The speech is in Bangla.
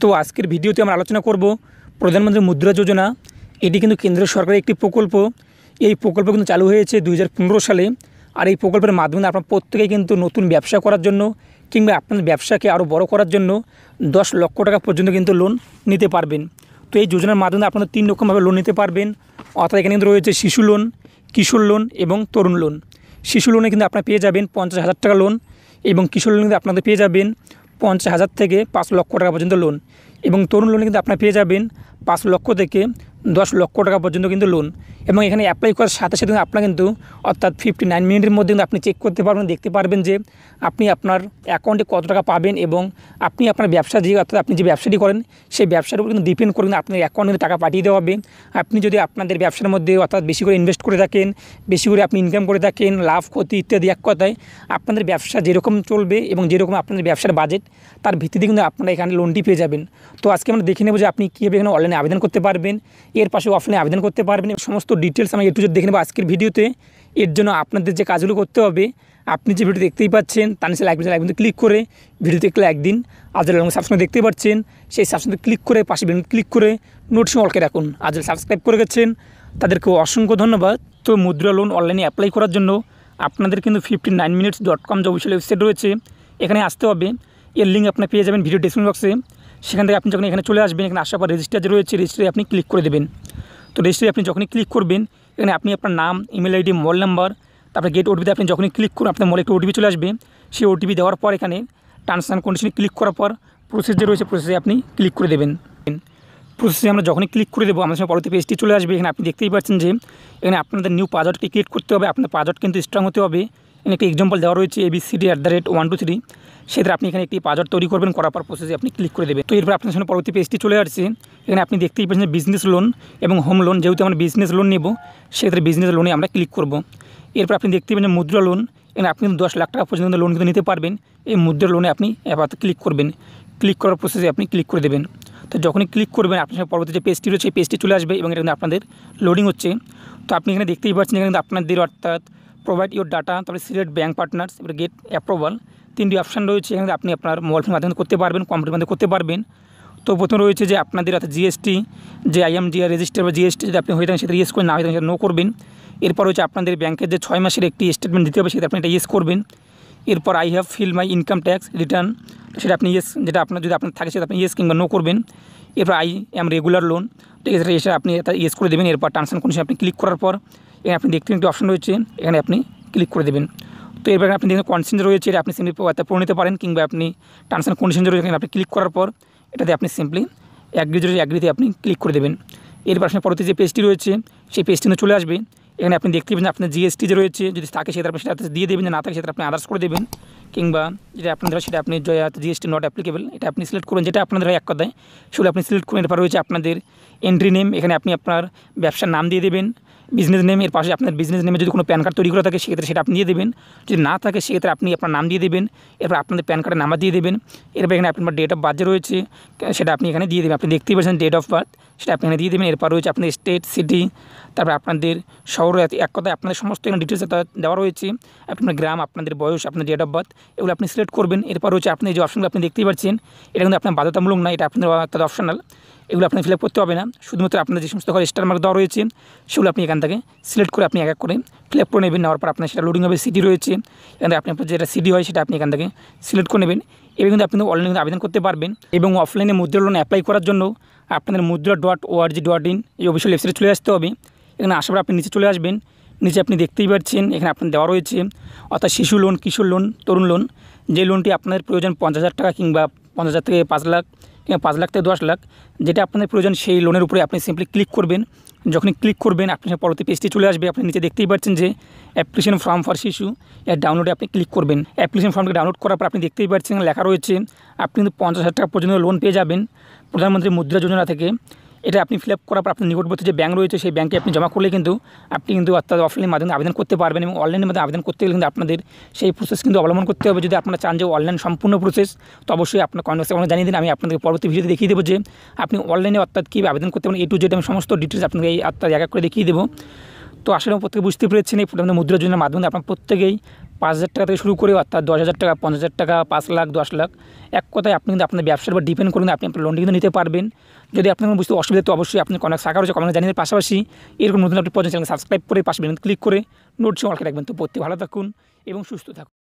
তো আজকের ভিডিওতে আমরা আলোচনা করব প্রধানমন্ত্রী মুদ্রা যোজনা এটি কিন্তু কেন্দ্র সরকারের একটি প্রকল্প এই প্রকল্প কিন্তু চালু হয়েছে দুই সালে আর এই প্রকল্পের মাধ্যমে আপনার প্রত্যেকেই কিন্তু নতুন ব্যবসা করার জন্য কিংবা আপনার ব্যবসাকে আরও বড় করার জন্য দশ লক্ষ টাকা পর্যন্ত কিন্তু লোন নিতে পারবেন তো এই যোজনার মাধ্যমে আপনারা তিন রকমভাবে লোন নিতে পারবেন অর্থাৎ এখানে কিন্তু রয়েছে শিশু লোন কিশোর লোন এবং তরুণ লোন শিশু লোনে কিন্তু আপনারা পেয়ে যাবেন পঞ্চাশ হাজার টাকা লোন এবং কিশোর লোন কিন্তু আপনাদের পেয়ে যাবেন পঞ্চাশ হাজার থেকে পাঁচ লক্ষ টাকা পর্যন্ত লোন এবং তরুণ লোনে কিন্তু আপনারা পেয়ে যাবেন পাঁচ লক্ষ থেকে দশ লক্ষ টাকা পর্যন্ত কিন্তু লোন এবং এখানে অ্যাপ্লাই করার সাথে সাথে আপনার কিন্তু অর্থাৎ ফিফটি নাইন মিনিটের মধ্যে কিন্তু আপনি চেক করতে পারবেন দেখতে পারবেন যে আপনি আপনার অ্যাকাউন্টে কত টাকা পাবেন এবং আপনি আপনার ব্যবসা যে অর্থাৎ আপনি যে ব্যবসাটি করেন সেই ব্যবসার উপর কিন্তু ডিপেন্ড করুন আপনার অ্যাকাউন্টে টাকা পাঠিয়ে দেওয়া হবে আপনি যদি আপনাদের ব্যবসার মধ্যে অর্থাৎ বেশি করে ইনভেস্ট করে থাকেন বেশি করে আপনি ইনকাম করে থাকেন লাভ ক্ষতি ইত্যাদি এক কথায় আপনাদের ব্যবসা যেরকম চলবে এবং যেরকম আপনাদের ব্যবসার বাজেট তার ভিত্তিতে কিন্তু আপনারা এখানে লোনটি পেয়ে যাবেন তো আজকে আমরা দেখে নেব যে আপনি কীভাবে এখানে অনলাইনে আবেদন করতে পারবেন এর পাশে অফলাইনে আবেদন করতে পারবেন সমস্ত ডিটেলস আমি একটু দেখে নেব আজকের ভিডিওতে এর জন্য আপনাদের যে কাজগুলো করতে হবে আপনি যে ভিডিও দেখতেই পাচ্ছেন তার নিচে লাইক লাইক ক্লিক করে ভিডিওতে একটু লাইক দিন আর যারা সাবস্ক্রাইব দেখতে পাচ্ছেন সেই সাবস্ক্রাইব ক্লিক করে পাশে বেলুন ক্লিক করে নোটস অলকে রাখুন আর সাবস্ক্রাইব করে গেছেন তাদেরকে অসংখ্য ধন্যবাদ তো মুদ্রা লোন অনলাইনে অ্যাপ্লাই করার জন্য আপনাদের কিন্তু fifty nine minutes dot com যে অফিসিয়াল ওয়েবসাইট রয়েছে এখানে আসতে হবে এর লিঙ্ক আপনার পেয়ে যাবেন ভিডিও ডিসক্রিপশন বক্সে সেখান থেকে আপনি যখন এখানে চলে আসবেন এখানে আসার পর রেজিস্টার যে রয়েছে রেজিস্টারে আপনি ক্লিক করে দেবেন তো রেজিস্ট্রি আপনি যখনই ক্লিক করবেন এখানে আপনি আপনার নাম ইমেল আইডি মোবাইল নাম্বার তারপরে গেট ওটিপিতে আপনি যখনই ক্লিক করুন আপনার মোবাইলে একটি ওটিপি চলে আসবে সেই ওটিপি দেওয়ার পর এখানে টার্মস অ্যান্ড কন্ডিশনে ক্লিক করার পর প্রসেস যে রয়েছে প্রসেসে আপনি ক্লিক করে দেবেন প্রসেসে আমরা যখনই ক্লিক করে দেবো আমাদের সঙ্গে পরবর্তী পেজটি চলে আসবে এখানে আপনি দেখতেই পাচ্ছেন যে এখানে আপনাদের নিউ পাসওয়ার্ডটি ক্রিয়েট করতে হবে আপনার পাসওয়ার্ড কিন্তু স্ট্রং হতে হবে এখানে একটি এক্সাম্পল দেওয়া রয়েছে D at the rate one two three সেটা আপনি এখানে একটি পাসওয়ার্ড তৈরি করবেন করার পর প্রসেসে আপনি ক্লিক করে দেবেন তো এরপর আপনার সঙ্গে পরবর্তী পেজটি চলে আসছে এখানে আপনি দেখতেই পাচ্ছেন বিজনেস লোন এবং হোম লোন যেহেতু আমরা বিজনেস লোন নেব সেক্ষেত্রে বিজনেস লোনে আমরা ক্লিক করব এরপর আপনি দেখতেই পাচ্ছেন মুদ্রা লোন এখানে আপনি কিন্তু দশ লাখ টাকা পর্যন্ত লোন কিন্তু নিতে পারবেন এই মুদ্রা লোনে আপনি আপাতত ক্লিক করবেন ক্লিক করার প্রসেসে আপনি ক্লিক করে দেবেন তো যখনই ক্লিক করবেন আপনার পরবর্তী যে পেজটি রয়েছে পেজটি চলে আসবে এবং এটা কিন্তু আপনাদের লোডিং হচ্ছে তো আপনি এখানে দেখতেই পাচ্ছেন এখানে কিন্তু আপনাদের অর্থাৎ প্রোভাইড ইউর ডাটা তারপরে সিলেক্ট ব্যাঙ্ক পার্টনার্স এবার গেট অ্যাপ্রুভাল তিনটি অপশান রয়েছে এখানে আপনি আপনার মোবাইল ফোনের মাধ্যমে করতে পারবেন কম্পিউটার মাধ্যমে করতে পারবেন তো প্রথমে রয়েছে যে আপনাদের অর্থাৎ জিএসটি যে আইএমডিআর রেজিস্টার বা জিএসটি যদি আপনি হয়ে থাকেন সেটা ইয়েস করেন না হয়ে থাকেন সেটা নো করবেন এরপর হচ্ছে আপনাদের ব্যাংকের যে ছয় মাসের একটি স্টেটমেন্ট দিতে হবে সেটা আপনি এটা ইয়েস করবেন এরপর I have fill my income tax return সেটা আপনি ইয়েস যেটা আপনার যদি আপনার থাকে সেটা আপনি ইয়েস কিংবা নো করবেন এরপর আই এম রেগুলার লোন ঠিক আছে সেটা আপনি এটা ইয়েস করে দেবেন এরপর টার্মস অ্যান্ড কন্ডিশন আপনি ক্লিক করার পর এখানে আপনি দেখতে একটি অপশন রয়েছে এখানে আপনি ক্লিক করে দেবেন তো এরপর আপনি দেখেন কনসেন্ট রয়েছে এটা আপনি সিম্পলি পড়ে নিতে পারেন কিংবা আপনি টার্মস অ্যান্ড কন্ডিশন রয়েছে আপনি ক্লিক করার পর এটাতে আপনি সিম্পলি অ্যাগ্রি জুড়ে অ্যাগ্রিতে আপনি ক্লিক করে দেবেন এর পাশে পরবর্তী যে পেজটি রয়েছে সেই পেজটি চলে আসবে এখানে আপনি দেখতে পাবেন আপনার জিএসটি যে রয়েছে যদি থাকে সেটা আপনি সেটা দিয়ে দেবেন না থাকে সেটা আপনি আদার্স করে দেবেন কিংবা যেটা আপনার দ্বারা সেটা আপনি জিএসটি নট অ্যাপ্লিকেবল এটা আপনি সিলেক্ট করুন যেটা আপনাদের দ্বারা এক কথায় সেগুলো আপনি সিলেক্ট করুন এরপর রয়েছে আপনাদের এন্ট্রি নেম এখানে আপনি আপনার ব্যবসার নাম দিয়ে দেবেন বিজনেস নেমের পাশে আপনার বিজনেস নেমে যদি কোনো প্যান কার্ড তৈরি করা থাকে সেক্ষেত্রে সেটা আপনি নিয়ে দিবেন যদি না থাকে সেক্ষেত্রে আপনি আপনার নাম দিয়ে দিবেন এরপর আপনি আপনাদের প্যান কার্ডে নামা দিয়ে দিবেন এরপর এখানে অ্যাপলটা ডেটা বা져 রয়েছে সেটা আপনি এখানে দিয়ে দিবেন আপনি দেখতেই পাচ্ছেন ডেট অফ বার্থ সেটা আপনি এখানে দিয়ে দিবেন এরপর রয়েছে আপনি স্টেট সিটি তারপর আপনাদের শহর এক কথায় আপনাদের সমস্ত এখানে ডিটেলস দেওয়া রয়েছে আপনার গ্রাম আপনাদের বয়স আপনার ডেট অফ বার্থ এগুলো আপনি সিলেক্ট করবেন এরপর রয়েছে আপনি যে অপশনগুলো আপনি দেখতেই পাচ্ছেন এটা কিন্তু আপনার বাধ্যতামূলক না এটা আপনার তাদের অপশনাল এগুলো আপনি ফিল করতে হবে না শুধুমাত্র আপনার যে সমস্ত ঘরে স্টার মার্ক দেওয়া রয়েছে সেগুলো আপনি এখান থেকে সিলেক্ট করে আপনি এক এক করে ফিল করে নেবেন নেওয়ার পর আপনার সেটা লোডিং হবে সিটি রয়েছে এখান থেকে আপনার যেটা সিডি হয় সেটা আপনি এখান থেকে সিলেক্ট করে নেবেন এবং কিন্তু আপনি অনলাইনে কিন্তু আবেদন করতে পারবেন এবং অফলাইনে মুদ্রা লোন অ্যাপ্লাই করার জন্য আপনাদের Mudra dot O R G dot in এই অফিসিয়াল ওয়েবসাইটে চলে আসতে হবে এখানে আসার পর আপনি নিচে চলে আসবেন নিচে আপনি দেখতেই পাচ্ছেন এখানে আপনার দেওয়া রয়েছে অর্থাৎ Shishu loan Kishore loan Tarun loan যে লোনটি আপনাদের প্রয়োজন পঞ্চাশ হাজার টাকা কিংবা পঞ্চাশ হাজার থেকে পাঁচ লাখ কিংবা পাঁচ লাখ থেকে দশ লাখ যেটা আপনাদের প্রয়োজন সেই লোনের উপরে আপনি সিম্পলি ক্লিক করবেন যখনই ক্লিক করবেন আপনি পরবর্তী পেজটি চলে আসবে আপনি নিচে দেখতেই পাচ্ছেন যে অ্যাপ্লিকেশন ফর্ম ফর শিশু এর ডাউনলোডে আপনি ক্লিক করবেন অ্যাপ্লিকেশন ফর্মটি ডাউনলোড করার পর আপনি দেখতেই পাচ্ছেন লেখা রয়েছে আপনি কিন্তু পঞ্চাশ হাজার টাকা পর্যন্ত লোন পেয়ে যাবেন প্রধানমন্ত্রী মুদ্রা যোজনা থেকে এটা আপনি ফিল আপ করার পর আপনার নিকটবর্তী যে ব্যাঙ্ক রয়েছে সেই ব্যাঙ্কে আপনি জমা করলে কিন্তু আপনি কিন্তু অর্থাৎ অফলাইন মাধ্যমে আবেদন করতে পারবেন এবং অনলাইনের মাধ্যমে আবেদন করতে গেলে কিন্তু আপনাদের সেই প্রসেস কিন্তু অবলম্বন করতে হবে যদি আপনারা চান যে অনলাইন সম্পূর্ণ প্রসেস তো অবশ্যই আপনার কনভার্স আমাকে জানিয়ে দিন আমি আপনাদের পরবর্তী ভিডিওতে দেখিয়ে দেবো যে আপনি অনলাইনে অর্থাৎ কী আবেদন করতে পারেন এ টু জেড আমি সমস্ত ডিটেলস আপনাকে এই অর্থাৎ জায়গা করে দেখিয়ে দেবো তো আসলে প্রত্যেকে বুঝতে পেরেছেন এই মুদ্রা যোজনার মাধ্যমে আপনার প্রত্যেকেই পাঁচ হাজার টাকা থেকে শুরু করে অর্থাৎ দশ হাজার টাকা পঞ্চাশ হাজার টাকা পাঁচ লাখ দশ লাখ এক কথায় আপনি কিন্তু আপনার ব্যবসার উপর ডিপেন্ড করুন আপনি আপনার লোনটি কিন্তু নিতে পারবেন যদি আপনার বুঝতে অসুবিধা তো অবশ্যই আপনি কনেক শাখা রয়েছে কমেন্ট জানিয়ে পাশাপাশি এরকম নতুন আপনি পর্যন্ত চ্যানেল সাবস্ক্রাইব করে পাশে ক্লিক করে নোট অল রাখবেন তো প্রত্যেক ভালো থাকুন এবং সুস্থ থাকুন